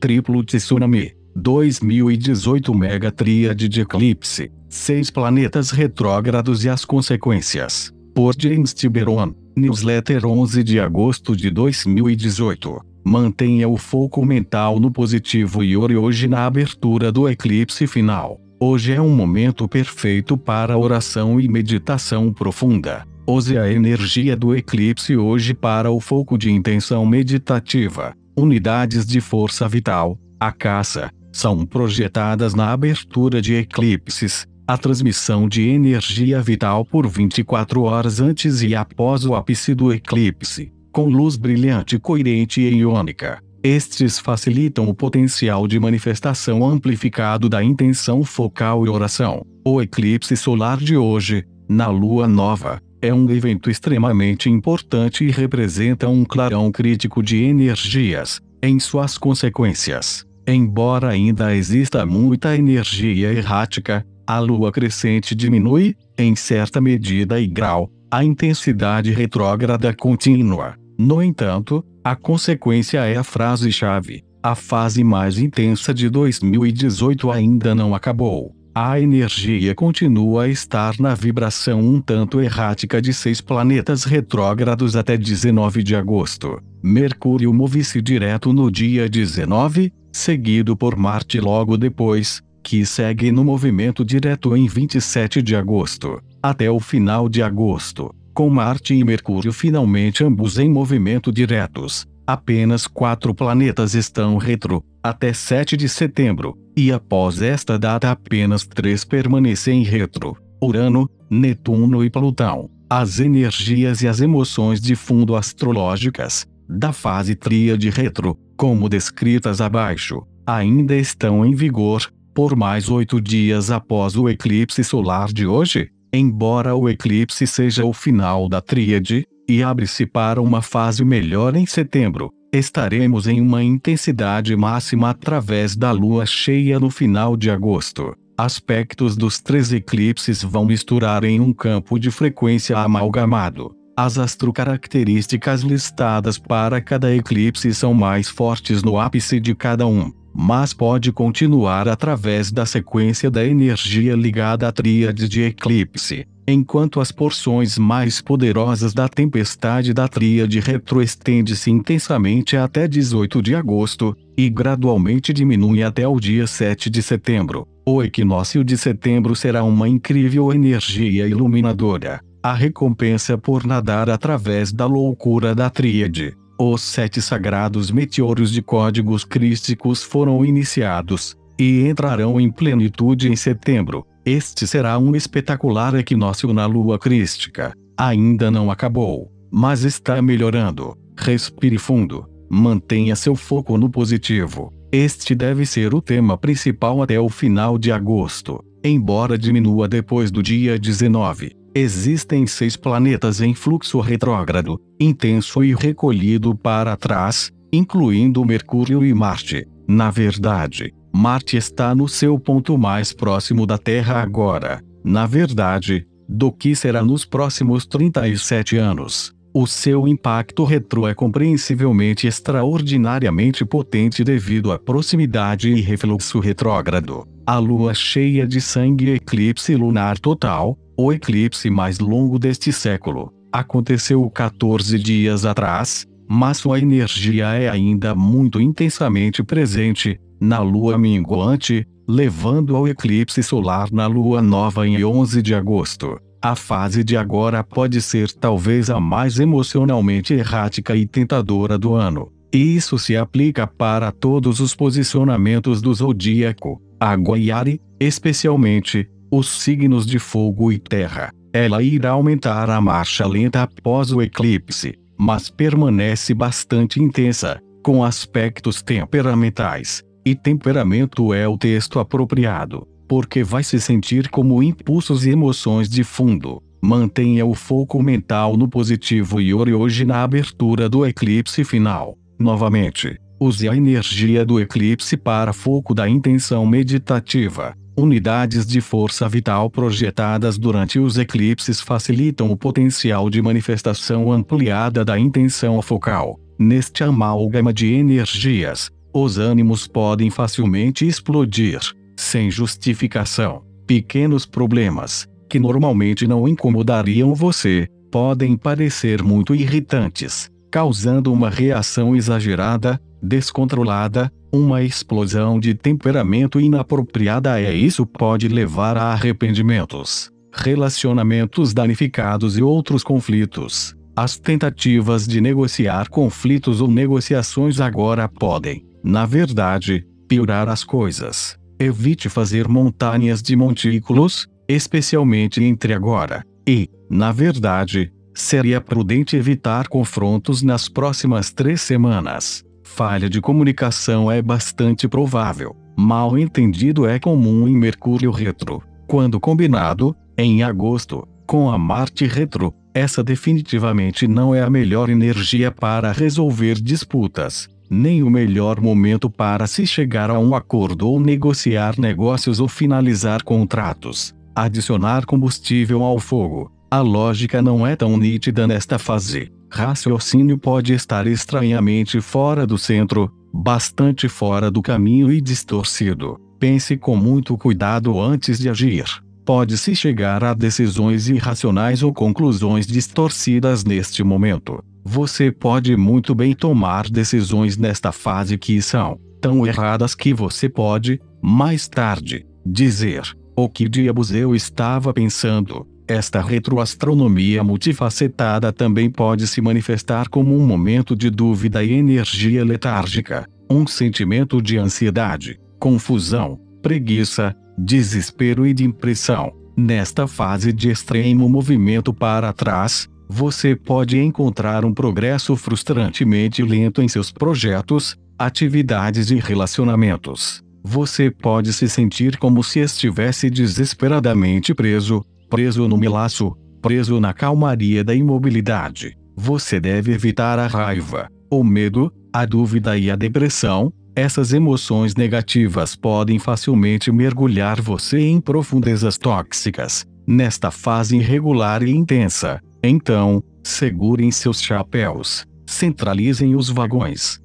Triplo Tsunami. 2018 Mega Tríade de Eclipse. Seis planetas retrógrados e as consequências. Por James Tiberon. Newsletter 11 de agosto de 2018. Mantenha o foco mental no positivo e ore hoje na abertura do eclipse final. Hoje é um momento perfeito para oração e meditação profunda. Use a energia do eclipse hoje para o foco de intenção meditativa unidades de força vital, a caça, são projetadas na abertura de eclipses, a transmissão de energia vital por 24 horas antes e após o ápice do eclipse, com luz brilhante coerente e iônica. Estes facilitam o potencial de manifestação amplificado da intenção focal e oração. O eclipse solar de hoje, na lua nova, é um evento extremamente importante e representa um clarão crítico de energias, em suas consequências. Embora ainda exista muita energia errática, a lua crescente diminui, em certa medida e grau, a intensidade retrógrada contínua. No entanto, a consequência é a frase-chave: a fase mais intensa de 2018 ainda não acabou a energia continua a estar na vibração um tanto errática de seis planetas retrógrados até 19 de agosto. Mercúrio move-se direto no dia 19, seguido por Marte logo depois, que segue no movimento direto em 27 de agosto, até o final de agosto, com Marte e Mercúrio finalmente ambos em movimento diretos. Apenas quatro planetas estão retro, até 7 de setembro, e após esta data apenas três permanecem retro: Urano, Netuno e Plutão. As energias e as emoções de fundo astrológicas da fase tríade retro, como descritas abaixo, ainda estão em vigor por mais oito dias após o eclipse solar de hoje, embora o eclipse seja o final da tríade, e abre-se para uma fase melhor em setembro. Estaremos em uma intensidade máxima através da lua cheia no final de agosto. Aspectos dos três eclipses vão misturar em um campo de frequência amalgamado. As astrocaracterísticas listadas para cada eclipse são mais fortes no ápice de cada um, mas pode continuar através da sequência da energia ligada à tríade de eclipse enquanto as porções mais poderosas da tempestade da tríade retroestendem se intensamente até 18 de agosto, e gradualmente diminuem até o dia 7 de setembro. O equinócio de setembro será uma incrível energia iluminadora, a recompensa por nadar através da loucura da tríade. Os sete sagrados meteoros de códigos crísticos foram iniciados, e entrarão em plenitude em setembro. Este será um espetacular equinócio na lua crística. Ainda não acabou, mas está melhorando. Respire fundo. Mantenha seu foco no positivo. Este deve ser o tema principal até o final de agosto, embora diminua depois do dia 19. Existem seis planetas em fluxo retrógrado, intenso e recolhido para trás, incluindo Mercúrio e Marte. Na verdade, Marte está no seu ponto mais próximo da Terra agora, na verdade, do que será nos próximos 37 anos. O seu impacto retro é compreensivelmente extraordinariamente potente devido à proximidade e refluxo retrógrado. A lua cheia de sangue e eclipse lunar total, o eclipse mais longo deste século, aconteceu 14 dias atrás, mas sua energia é ainda muito intensamente presente, na lua minguante, levando ao eclipse solar na lua nova em 11 de agosto. A fase de agora pode ser talvez a mais emocionalmente errática e tentadora do ano. Isso se aplica para todos os posicionamentos do zodíaco, água e ar, especialmente os signos de fogo e terra. Ela irá aumentar a marcha lenta após o eclipse, mas permanece bastante intensa, com aspectos temperamentais. E temperamento é o texto apropriado, porque vai se sentir como impulsos e emoções de fundo. Mantenha o foco mental no positivo e ore hoje na abertura do eclipse final. Novamente, use a energia do eclipse para foco da intenção meditativa. Unidades de força vital projetadas durante os eclipses facilitam o potencial de manifestação ampliada da intenção focal. Neste amálgama de energias, os ânimos podem facilmente explodir, sem justificação. Pequenos problemas, que normalmente não incomodariam você, podem parecer muito irritantes causando uma reação exagerada, descontrolada, uma explosão de temperamento inapropriada e é isso pode levar a arrependimentos, relacionamentos danificados e outros conflitos. As tentativas de negociar conflitos ou negociações agora podem, na verdade, piorar as coisas. Evite fazer montanhas de montículos, especialmente entre agora e, na verdade, seria prudente evitar confrontos nas próximas três semanas. Falha de comunicação é bastante provável. Mal entendido é comum em Mercúrio retro. Quando combinado, em agosto, com a Marte retro, essa definitivamente não é a melhor energia para resolver disputas, nem o melhor momento para se chegar a um acordo ou negociar negócios ou finalizar contratos. Adicionar combustível ao fogo a lógica não é tão nítida nesta fase. Raciocínio pode estar estranhamente fora do centro, bastante fora do caminho e distorcido. Pense com muito cuidado antes de agir. Pode-se chegar a decisões irracionais ou conclusões distorcidas neste momento. Você pode muito bem tomar decisões nesta fase que são tão erradas que você pode, mais tarde, dizer: O que diabos eu estava pensando? Esta retroastronomia multifacetada também pode se manifestar como um momento de dúvida e energia letárgica, um sentimento de ansiedade, confusão, preguiça, desespero e de impressão. Nesta fase de extremo movimento para trás, você pode encontrar um progresso frustrantemente lento em seus projetos, atividades e relacionamentos. Você pode se sentir como se estivesse desesperadamente preso, preso no milaço, preso na calmaria da imobilidade. Você deve evitar a raiva, o medo, a dúvida e a depressão. Essas emoções negativas podem facilmente mergulhar você em profundezas tóxicas, nesta fase irregular e intensa. Então, segurem seus chapéus, centralizem os vagões,